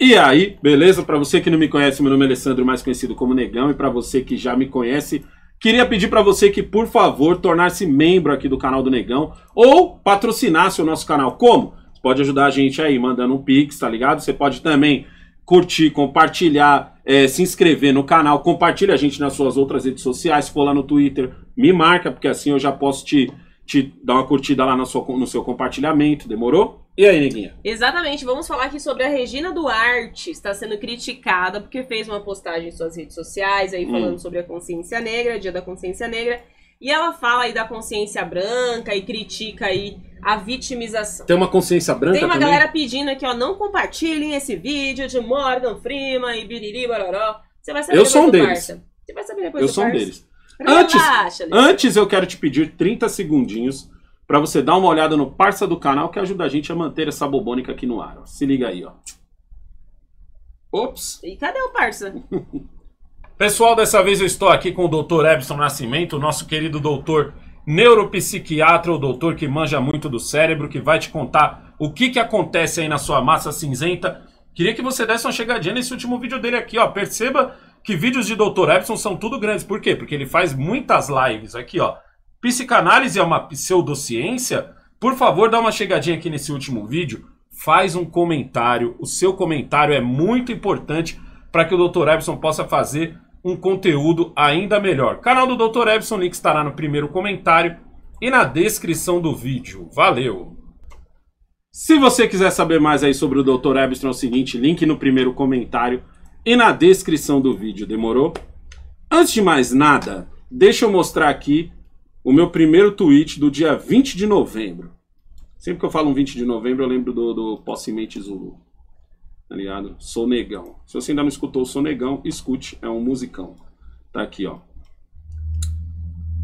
E aí, beleza? Para você que não me conhece, meu nome é Alessandro, mais conhecido como Negão, e para você que já me conhece, queria pedir para você que, por favor, tornar-se membro aqui do canal do Negão ou patrocinasse o nosso canal. Como? Você pode ajudar a gente aí mandando um pix, tá ligado? Você pode também curtir, compartilhar, é, se inscrever no canal, compartilha a gente nas suas outras redes sociais, se for lá no Twitter, me marca, porque assim eu já posso te, te dar uma curtida lá no seu, no seu compartilhamento, demorou? E aí, Neguinha? Exatamente, vamos falar aqui sobre a Regina Duarte, está sendo criticada porque fez uma postagem em suas redes sociais aí hum. falando hum. sobre a consciência negra, dia da consciência negra, e ela fala aí da consciência branca e critica aí a vitimização. Tem uma consciência branca Tem uma também? galera pedindo aqui, ó, não compartilhem esse vídeo de Morgan Freeman e biriri baroró. Você vai saber Eu sou um deles. Parça. Você vai saber depois Eu sou um deles. Relaxa, antes, antes eu quero te pedir 30 segundinhos para você dar uma olhada no parça do canal que ajuda a gente a manter essa bobônica aqui no ar. Ó. Se liga aí, ó. Ops. E cadê o parça? Pessoal, dessa vez eu estou aqui com o Dr. Ebson Nascimento, nosso querido doutor neuropsiquiatra, o doutor que manja muito do cérebro, que vai te contar o que, que acontece aí na sua massa cinzenta. Queria que você desse uma chegadinha nesse último vídeo dele aqui, ó. Perceba que vídeos de Dr. Epson são tudo grandes. Por quê? Porque ele faz muitas lives aqui, ó. Psicanálise é uma pseudociência? Por favor, dá uma chegadinha aqui nesse último vídeo, faz um comentário. O seu comentário é muito importante para que o Dr. Ebson possa fazer um conteúdo ainda melhor. Canal do Dr. Ebson, o link estará no primeiro comentário e na descrição do vídeo. Valeu! Se você quiser saber mais aí sobre o Dr. Ebson, é o seguinte, link no primeiro comentário e na descrição do vídeo, demorou? Antes de mais nada, deixa eu mostrar aqui o meu primeiro tweet do dia 20 de novembro. Sempre que eu falo um 20 de novembro, eu lembro do, do Posse Mente Zulu. Tá ligado? Sou Negão. Se você ainda não escutou Sou Negão, escute, é um musicão. Tá aqui, ó.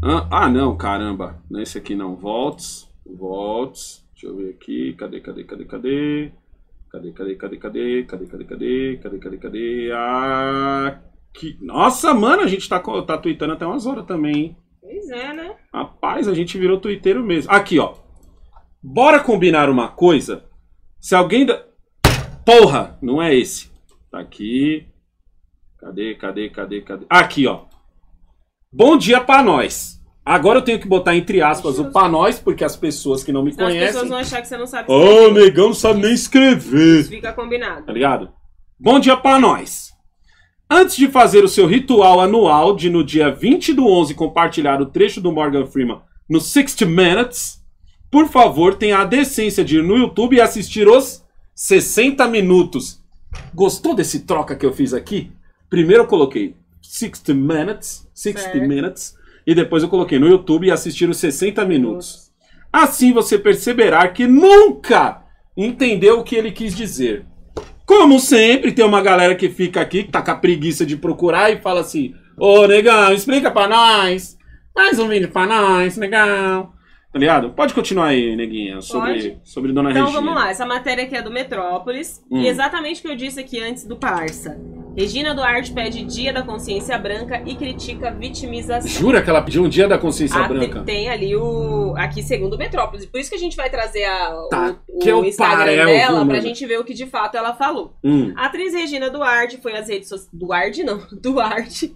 Ah, não, caramba. Nesse é aqui não. Volts. Volts. Deixa eu ver aqui. Cadê, cadê, cadê, cadê? Cadê, cadê, cadê, cadê? Cadê, cadê, cadê? Cadê, cadê, cadê? Ah, Nossa, mano, a gente tá, tá tweetando até umas horas também, hein? Pois é, né? Rapaz, a gente virou twitteiro mesmo. Aqui, ó. Bora combinar uma coisa? Se alguém da... Porra, não é esse. Tá aqui. Cadê, cadê, cadê, cadê? Aqui, ó. Bom dia pra nós. Agora eu tenho que botar entre aspas o pra nós, porque as pessoas que não me conhecem... As pessoas vão achar que você não sabe escrever. Ô, negão, não sabe nem escrever. Fica combinado. Tá ligado? Bom dia pra nós. Antes de fazer o seu ritual anual de no dia 20 do 11 compartilhar o trecho do Morgan Freeman no 60 Minutes, por favor, tenha a decência de ir no YouTube e assistir os 60 minutos. Gostou desse troca que eu fiz aqui? Primeiro eu coloquei 60 Minutes, 60 certo. Minutes, e depois eu coloquei no YouTube e assistir os 60 minutos. Assim você perceberá que nunca entendeu o que ele quis dizer. Como sempre, tem uma galera que fica aqui, que tá com a preguiça de procurar e fala assim: Ô, negão, explica pra nós. Mais um vídeo pra nós, negão. Tá ligado? Pode continuar aí, neguinha, sobre, sobre Dona então, Regina. Então vamos lá, essa matéria aqui é do Metrópolis. Hum. E exatamente o que eu disse aqui antes do Parça. Regina Duarte pede dia da consciência branca e critica vitimização. Jura que ela pediu um dia da consciência a, branca? Tem ali o. Aqui, segundo Metrópolis. Por isso que a gente vai trazer a, tá, o, que é o é Instagram parelvo, dela mano. pra gente ver o que de fato ela falou. Hum. A atriz Regina Duarte foi às redes sociais. Duarte, não. Duarte.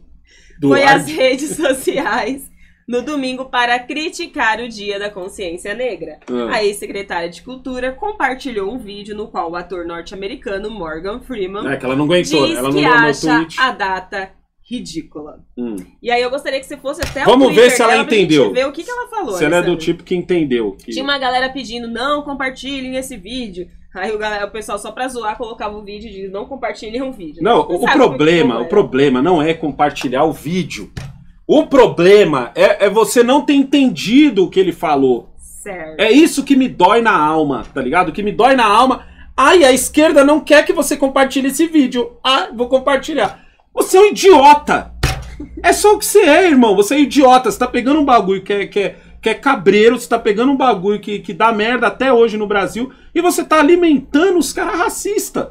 Duarte. Foi às redes sociais no domingo para criticar o Dia da Consciência Negra. Uhum. A ex-secretária de Cultura compartilhou um vídeo no qual o ator norte-americano Morgan Freeman. É, que ela não aguentou, diz ela não que acha a data ridícula. Hum. E aí eu gostaria que você fosse até Vamos o Twitter ver se ela entendeu. ver o que, que ela falou. Se ela é do tipo que entendeu. Que... Tinha uma galera pedindo, não compartilhem esse vídeo. Aí o, galera, o pessoal só pra zoar colocava o vídeo de não compartilhem o vídeo. Não, não o problema, o problema não é compartilhar o vídeo. O problema é, é você não ter entendido o que ele falou. Certo. É isso que me dói na alma, tá ligado? O que me dói na alma. Ai, a esquerda não quer que você compartilhe esse vídeo. Ah, vou compartilhar. Você é um idiota. É só o que você é, irmão. Você é idiota. Você tá pegando um bagulho que é, que é, que é cabreiro, você tá pegando um bagulho que, que dá merda até hoje no Brasil e você tá alimentando os caras racistas.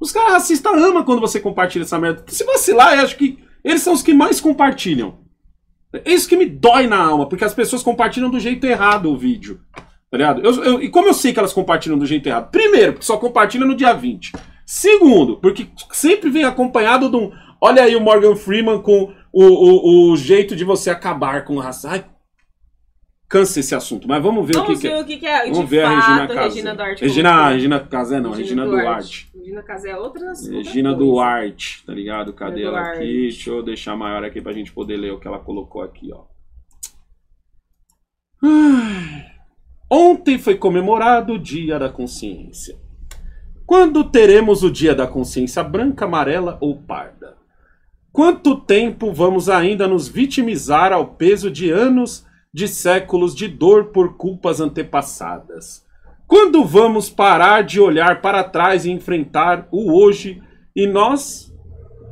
Os caras racistas amam quando você compartilha essa merda. Se vacilar, eu acho que eles são os que mais compartilham. É isso que me dói na alma, porque as pessoas compartilham do jeito errado o vídeo. Tá ligado? Eu, eu, e como eu sei que elas compartilham do jeito errado? Primeiro, porque só compartilha no dia 20. Segundo, porque sempre vem acompanhado de um. Olha aí o Morgan Freeman com o, o, o jeito de você acabar com o racismo. Ai, cansa esse assunto, mas vamos ver vamos o que, ver que é. o que, é. Vamos ver fato, a Regina Casé. Regina Duarte. Regina, Regina Casé não, Regina, Regina Duarte. Duarte. Regina Casé é outra. Regina outra Duarte, tá ligado? Cadê Regina ela Duarte. aqui? Deixa eu deixar maior aqui pra gente poder ler o que ela colocou aqui, ó. Ontem foi comemorado o Dia da Consciência. Quando teremos o Dia da Consciência branca, amarela ou parda? Quanto tempo vamos ainda nos vitimizar ao peso de anos de séculos de dor por culpas antepassadas. Quando vamos parar de olhar para trás e enfrentar o hoje e nós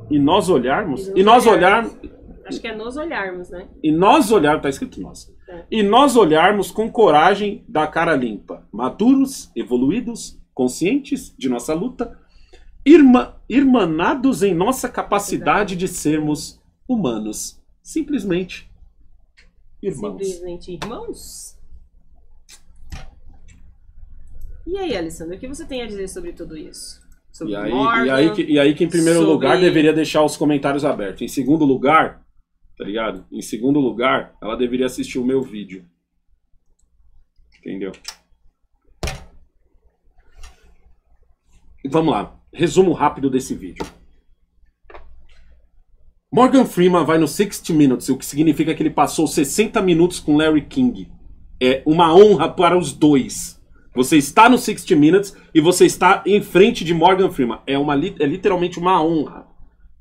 e nós olharmos e, e nós olharmos acho que é nós olharmos, né? E nós olharmos, tá escrito nós. É. E nós olharmos com coragem da cara limpa, maduros, evoluídos, conscientes de nossa luta, irma, irmanados em nossa capacidade Exato. de sermos humanos, simplesmente Irmãos. Simplesmente irmãos? E aí, Alessandra, o que você tem a dizer sobre tudo isso? Sobre e, aí, Morgan, e, aí, que, e aí que, em primeiro sobre... lugar, deveria deixar os comentários abertos. Em segundo lugar, tá ligado? Em segundo lugar, ela deveria assistir o meu vídeo. Entendeu? Vamos lá. Resumo rápido desse vídeo. Morgan Freeman vai no 60 Minutes, o que significa que ele passou 60 minutos com Larry King. É uma honra para os dois. Você está no 60 Minutes e você está em frente de Morgan Freeman. É, uma, é literalmente uma honra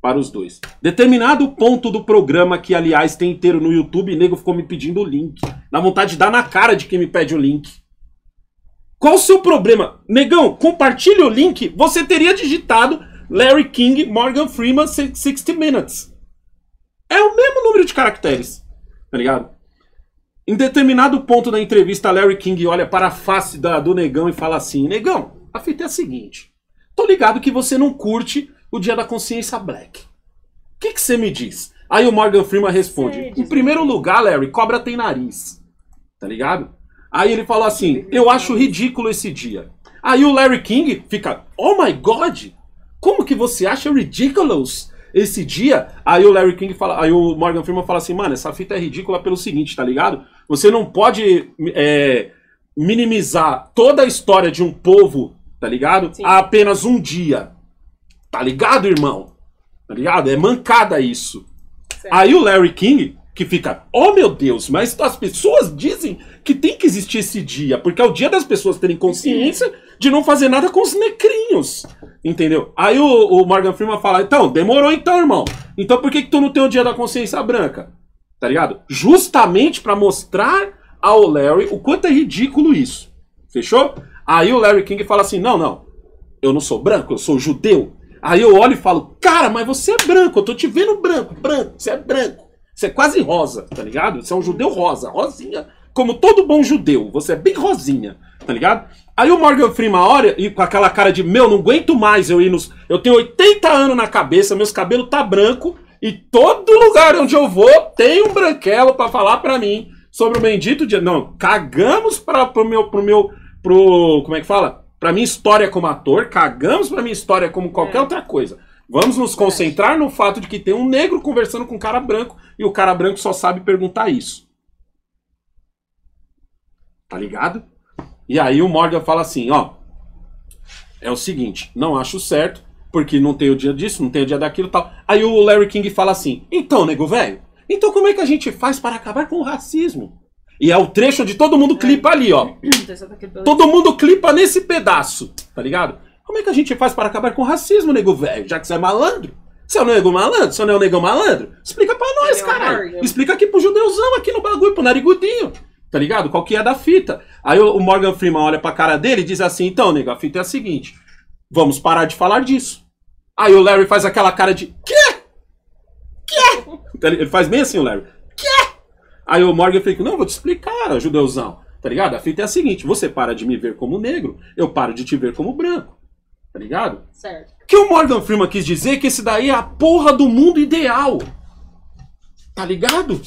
para os dois. Determinado ponto do programa, que aliás tem inteiro no YouTube, nego ficou me pedindo o link. Na vontade de dar na cara de quem me pede o link. Qual o seu problema? Negão, compartilha o link. Você teria digitado Larry King, Morgan Freeman, 60 Minutes. É o mesmo número de caracteres, tá ligado? Em determinado ponto da entrevista, Larry King olha para a face da, do negão e fala assim: Negão, a fita é a seguinte. Tô ligado que você não curte o Dia da Consciência Black. O que, você me diz? Aí o Morgan Freeman responde: Em primeiro lugar, Larry, cobra tem nariz. Tá ligado? Aí ele falou assim: Eu acho ridículo esse dia. Aí o Larry King fica: Oh my god! Como que você acha ridiculous? esse dia, aí o Larry King fala, aí o Morgan Freeman fala assim, mano, essa fita é ridícula pelo seguinte, tá ligado? Você não pode é, minimizar toda a história de um povo, tá ligado? Sim. A apenas um dia. Tá ligado, irmão? Tá ligado? É mancada isso. Aí o Larry King, que fica, oh meu Deus, mas as pessoas dizem que tem que existir esse dia, porque é o dia das pessoas terem consciência. Sim de não fazer nada com os necrinhos, Entendeu? Aí o, o, Morgan Freeman fala: então, demorou então, irmão. Então por que, que tu não tem o dia da consciência branca? Tá ligado? Justamente para mostrar ao Larry o quanto é ridículo isso. Fechou? Aí o Larry King fala assim: não, não. Eu não sou branco, eu sou judeu. Aí eu olho e falo: cara, mas você é branco, eu tô te vendo branco, branco, você é branco. Você é quase rosa, tá ligado? Você é um judeu rosa, rosinha. Como todo bom judeu, você é bem rosinha, tá ligado? Aí o Morgan Freeman olha e com aquela cara de meu, não aguento mais eu ir nos. Eu tenho 80 anos na cabeça, meus cabelos tá branco e todo lugar onde eu vou tem um branquelo para falar para mim sobre o bendito dia. Não, cagamos para pro meu pro meu pro como é que fala? Para minha história como ator, cagamos para minha história como qualquer é. outra coisa. Vamos nos é. concentrar no fato de que tem um negro conversando com um cara branco e o cara branco só sabe perguntar isso. Tá ligado? E aí o Morgan fala assim, ó, é o seguinte, não acho certo, porque não tem o dia disso, não tem o dia daquilo tal. Aí o Larry King fala assim, então, nego velho, então como é que a gente faz para acabar com o racismo? E é o trecho de todo mundo clipa ali, ó. Todo mundo clipa nesse pedaço, tá ligado? Como é que a gente faz para acabar com o racismo, nego velho, já que você é malandro? Você é o nego malandro? Você não é o negão malandro? Explica pra nós, é caralho. Explica aqui pro judeuzão, aqui no bagulho, pro narigudinho tá ligado? Qual que é da fita? Aí o Morgan Freeman olha pra cara dele e diz assim, então, nego, a fita é a seguinte, vamos parar de falar disso. Aí o Larry faz aquela cara de, quê? Quê? Tá ele faz bem assim o Larry, quê? Aí o Morgan fica, não, vou te explicar, judeuzão, tá ligado? A fita é a seguinte, você para de me ver como negro, eu paro de te ver como branco, tá ligado? Certo. Que o Morgan Freeman quis dizer é que esse daí é a porra do mundo ideal, tá ligado?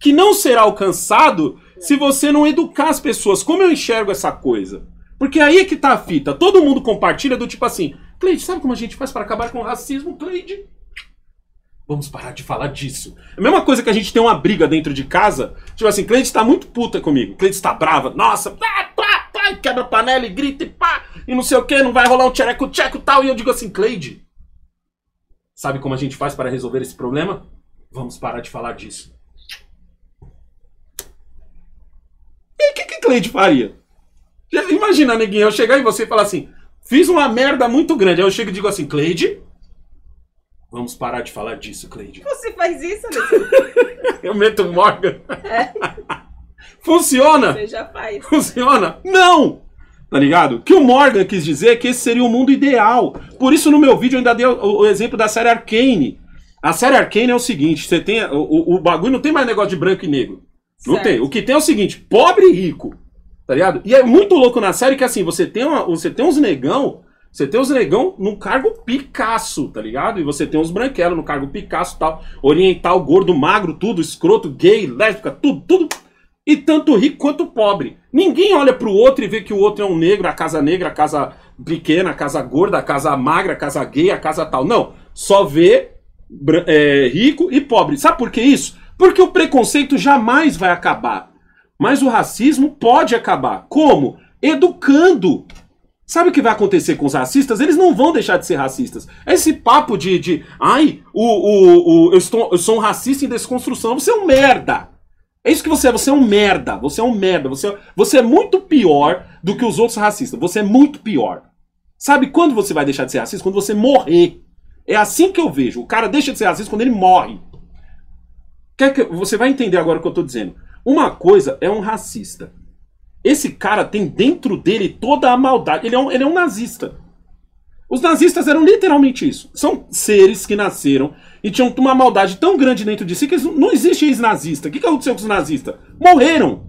Que não será alcançado se você não educar as pessoas. Como eu enxergo essa coisa? Porque aí é que tá a fita. Todo mundo compartilha do tipo assim: Cleide, sabe como a gente faz para acabar com o racismo, Cleide? Vamos parar de falar disso. É a mesma coisa que a gente tem uma briga dentro de casa. Tipo assim, Cleide está muito puta comigo. Cleide está brava. Nossa, pá, pá, pá, quebra a panela e grita e pá. E não sei o que, não vai rolar um tchereco tcheco tal. E eu digo assim, Cleide, sabe como a gente faz para resolver esse problema? Vamos parar de falar disso. O que, que, cliente faria? Imagina, neguinho, eu chegar em você e falar assim: fiz uma merda muito grande. Aí eu chego e digo assim: Cleide, vamos parar de falar disso, Cleide. Você faz isso, né? eu meto Morgan. É. Funciona? Você já faz. Funciona? Não! Tá ligado? Que o Morgan quis dizer que esse seria o mundo ideal. Por isso, no meu vídeo, eu ainda dei o, o exemplo da série Arcane. A série Arcane é o seguinte: você tem. O, o, o bagulho não tem mais negócio de branco e negro. Não certo. tem. O que tem é o seguinte: pobre e rico. Tá ligado? E é muito louco na série que assim, você tem, uma, você tem uns negão. Você tem os negão num cargo Picasso, tá ligado? E você tem os branquelos no cargo Picasso tal. Oriental, gordo, magro, tudo, escroto, gay, lésbica, tudo, tudo. E tanto rico quanto pobre. Ninguém olha pro outro e vê que o outro é um negro, a casa negra, a casa pequena, a casa gorda, a casa magra, a casa gay, a casa tal. Não. Só vê é, rico e pobre. Sabe por que isso? Porque o preconceito jamais vai acabar. Mas o racismo pode acabar. Como? Educando. Sabe o que vai acontecer com os racistas? Eles não vão deixar de ser racistas. Esse papo de, de ai, o, o, o, eu, estou, eu sou um racista em desconstrução. Você é um merda. É isso que você é. Você é um merda. Você é um merda. Você, você é muito pior do que os outros racistas. Você é muito pior. Sabe quando você vai deixar de ser racista? Quando você morrer. É assim que eu vejo. O cara deixa de ser racista quando ele morre. Quer que, você vai entender agora o que eu estou dizendo. Uma coisa é um racista. Esse cara tem dentro dele toda a maldade. Ele é um, ele é um nazista. Os nazistas eram literalmente isso. São seres que nasceram e tinham uma maldade tão grande dentro de si que não existe ex-nazista. O que, que aconteceu com os nazistas? Morreram.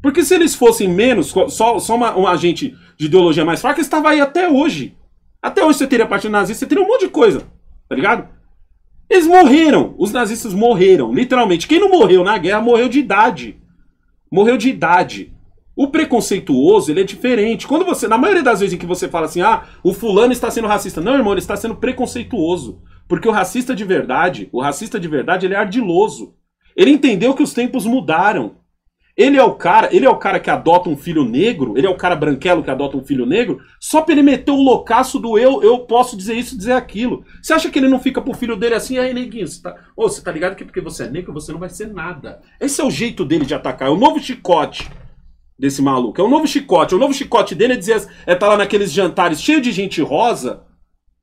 Porque se eles fossem menos, só, só uma, um agente de ideologia mais fraca, estavam aí até hoje. Até hoje você teria partido nazista, você teria um monte de coisa, tá ligado? Eles morreram. Os nazistas morreram, literalmente. Quem não morreu na guerra morreu de idade. Morreu de idade. O preconceituoso, ele é diferente. Quando você, na maioria das vezes em que você fala assim: "Ah, o fulano está sendo racista". Não, irmão, ele está sendo preconceituoso. Porque o racista de verdade, o racista de verdade, ele é ardiloso. Ele entendeu que os tempos mudaram. Ele é o cara, ele é o cara que adota um filho negro, ele é o cara branquelo que adota um filho negro, só pra ele meter o loucaço do eu, eu posso dizer isso, dizer aquilo. Você acha que ele não fica pro filho dele assim, aí neguinho, você tá, oh, você tá ligado que porque você é negro você não vai ser nada. Esse é o jeito dele de atacar, é o novo chicote desse maluco, é o novo chicote. O novo chicote dele é dizer, é tá lá naqueles jantares cheio de gente rosa,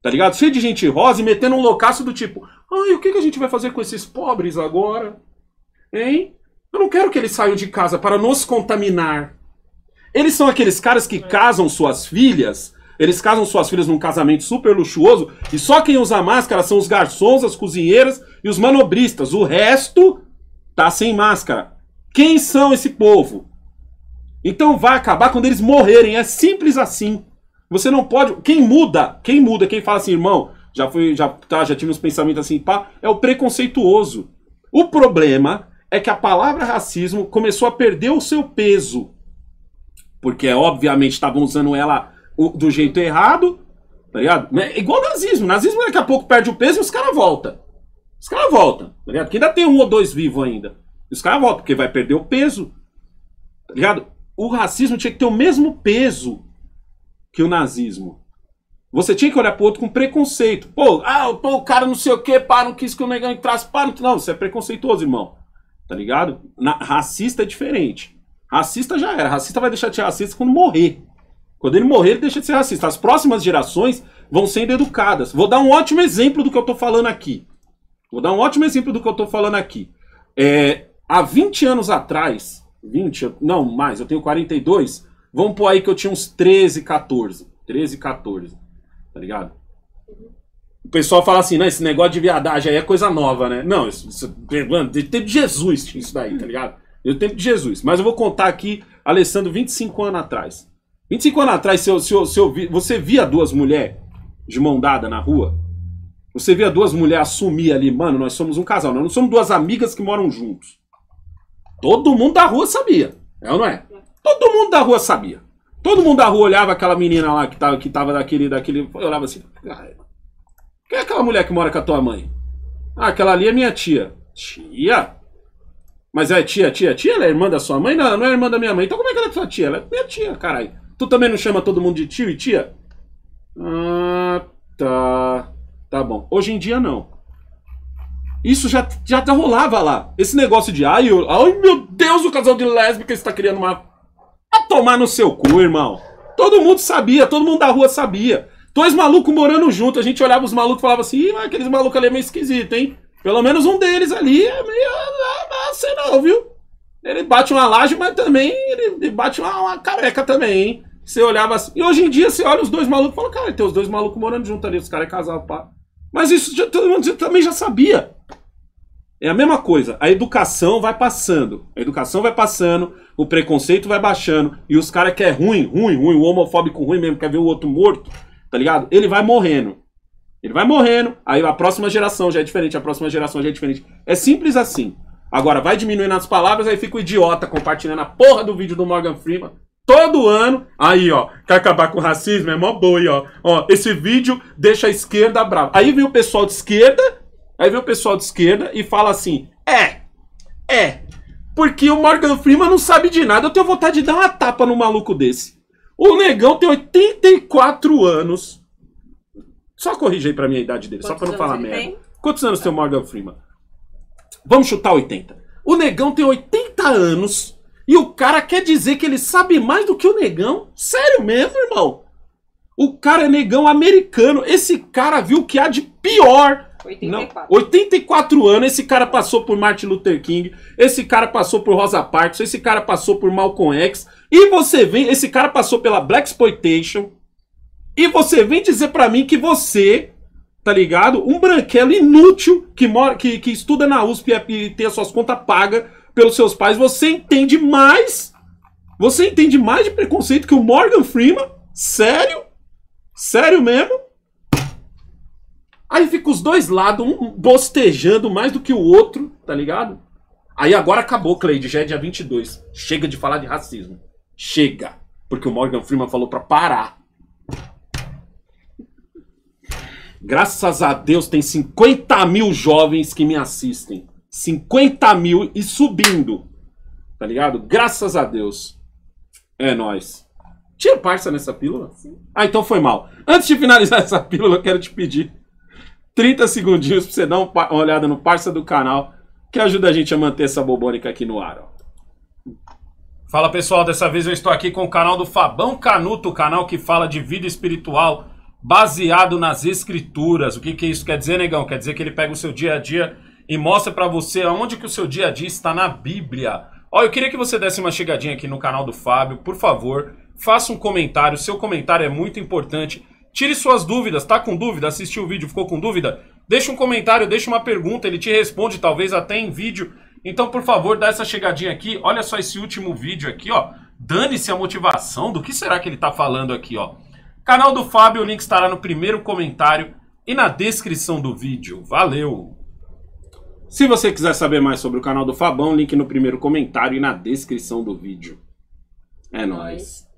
tá ligado? Cheio de gente rosa e metendo um loucaço do tipo, ai, o que, que a gente vai fazer com esses pobres agora? Hein? Eu não quero que eles saiam de casa para nos contaminar. Eles são aqueles caras que casam suas filhas, eles casam suas filhas num casamento super luxuoso, e só quem usa máscara são os garçons, as cozinheiras e os manobristas. O resto tá sem máscara. Quem são esse povo? Então vai acabar quando eles morrerem, é simples assim. Você não pode. Quem muda, quem muda, quem fala assim, irmão, já fui, já tá, já tive uns pensamentos assim, pá, é o preconceituoso. O problema é que a palavra racismo começou a perder o seu peso. Porque, obviamente, estavam usando ela do jeito errado, tá ligado? É igual nazismo. Nazismo daqui a pouco perde o peso e os caras voltam. Os caras voltam, tá ligado? Porque ainda tem um ou dois vivos ainda. os caras voltam, porque vai perder o peso. Tá ligado? O racismo tinha que ter o mesmo peso que o nazismo. Você tinha que olhar pro outro com preconceito. Pô, ah, pô, o cara não sei o que, pá, não quis que o negão entrasse, pá, não. Não, você é preconceituoso, irmão. Tá ligado? Na, racista é diferente. Racista já era. Racista vai deixar de ser racista quando morrer. Quando ele morrer, ele deixa de ser racista. As próximas gerações vão sendo educadas. Vou dar um ótimo exemplo do que eu tô falando aqui. Vou dar um ótimo exemplo do que eu tô falando aqui. É, há 20 anos atrás, 20, não mais, eu tenho 42, vamos pôr aí que eu tinha uns 13, 14. 13, 14, tá ligado? o pessoal fala assim, não, esse negócio de viadagem aí é coisa nova, né? Não, isso, isso desde o tempo de Jesus tinha isso daí, tá ligado? Deu tempo de Jesus. Mas eu vou contar aqui, Alessandro, 25 anos atrás. 25 anos atrás, se eu, se se você via duas mulheres de mão dada na rua? Você via duas mulheres assumir ali, mano, nós somos um casal, nós não somos duas amigas que moram juntos. Todo mundo da rua sabia, é ou não é? Todo mundo da rua sabia. Todo mundo da rua olhava aquela menina lá que tava, que tava daquele, daquele. Olhava assim, caramba. Quem é aquela mulher que mora com a tua mãe? Ah, aquela ali é minha tia. Tia? Mas é tia, tia, tia? Ela é irmã da sua mãe? Não, não é irmã da minha mãe. Então como é que ela é sua tia? Ela é minha tia, caralho. Tu também não chama todo mundo de tio e tia? Ah, tá. Tá bom. Hoje em dia não. Isso já, já tá, rolava lá. Esse negócio de ai, ai meu Deus, o casal de lésbica está criando uma. A tomar no seu cu, irmão. Todo mundo sabia, todo mundo da rua sabia. Dois malucos morando junto, a gente olhava os malucos e falava assim, Ih, aqueles malucos ali é meio esquisito, hein? Pelo menos um deles ali é meio. Ah, ah sei não, viu? Ele bate uma laje, mas também ele bate uma, uma careca também, hein? Você olhava assim. E hoje em dia você olha os dois malucos e fala, cara, tem os dois malucos morando junto ali, os caras é casal, pá. Mas isso já, todo mundo também já sabia. É a mesma coisa. A educação vai passando. A educação vai passando, o preconceito vai baixando. E os caras que é ruim, ruim, ruim, o homofóbico ruim mesmo, quer ver o outro morto tá ligado? Ele vai morrendo. Ele vai morrendo, aí a próxima geração já é diferente, a próxima geração já é diferente. É simples assim. Agora, vai diminuindo as palavras, aí fica o idiota compartilhando a porra do vídeo do Morgan Freeman todo ano. Aí, ó, quer acabar com o racismo? É mó boi, ó. Ó, esse vídeo deixa a esquerda brava. Aí vem o pessoal de esquerda, aí vem o pessoal de esquerda e fala assim: é, é, porque o Morgan Freeman não sabe de nada, eu tenho vontade de dar uma tapa no maluco desse. O negão tem 84 anos. Só aí pra minha idade dele, Quantos só pra não falar merda. Tem? Quantos anos tem o Morgan Freeman? Vamos chutar 80. O negão tem 80 anos e o cara quer dizer que ele sabe mais do que o negão? Sério mesmo, irmão? O cara é negão americano. Esse cara viu o que há de pior 84. Não, 84 anos, esse cara passou por Martin Luther King, esse cara passou por Rosa Parks, esse cara passou por Malcolm X, e você vem, esse cara passou pela Black Exploitation, e você vem dizer para mim que você, tá ligado? Um branquelo inútil que mora que, que estuda na USP é, e tem as suas contas pagas pelos seus pais, você entende mais? Você entende mais de preconceito que o Morgan Freeman? Sério? Sério mesmo? Aí fica os dois lados, um bostejando mais do que o outro, tá ligado? Aí agora acabou, Cleide, já é dia 22. Chega de falar de racismo. Chega. Porque o Morgan Freeman falou para parar. Graças a Deus tem 50 mil jovens que me assistem. 50 mil e subindo. Tá ligado? Graças a Deus. É nós. Tinha parça nessa pílula? Sim. Ah, então foi mal. Antes de finalizar essa pílula, eu quero te pedir 30 segundinhos pra você dar uma olhada no parça do canal, que ajuda a gente a manter essa bobônica aqui no ar. Ó. Fala pessoal, dessa vez eu estou aqui com o canal do Fabão Canuto, o canal que fala de vida espiritual baseado nas escrituras. O que, que isso quer dizer, negão? Quer dizer que ele pega o seu dia a dia e mostra para você aonde que o seu dia a dia está na Bíblia. Ó, eu queria que você desse uma chegadinha aqui no canal do Fábio, por favor, faça um comentário, seu comentário é muito importante. Tire suas dúvidas, tá com dúvida? Assistiu o vídeo, ficou com dúvida? Deixa um comentário, deixa uma pergunta, ele te responde, talvez até em vídeo. Então, por favor, dá essa chegadinha aqui. Olha só esse último vídeo aqui, ó. Dane-se a motivação do que será que ele está falando aqui, ó. Canal do Fábio, o link estará no primeiro comentário e na descrição do vídeo. Valeu! Se você quiser saber mais sobre o canal do Fabão, link no primeiro comentário e na descrição do vídeo. É nóis.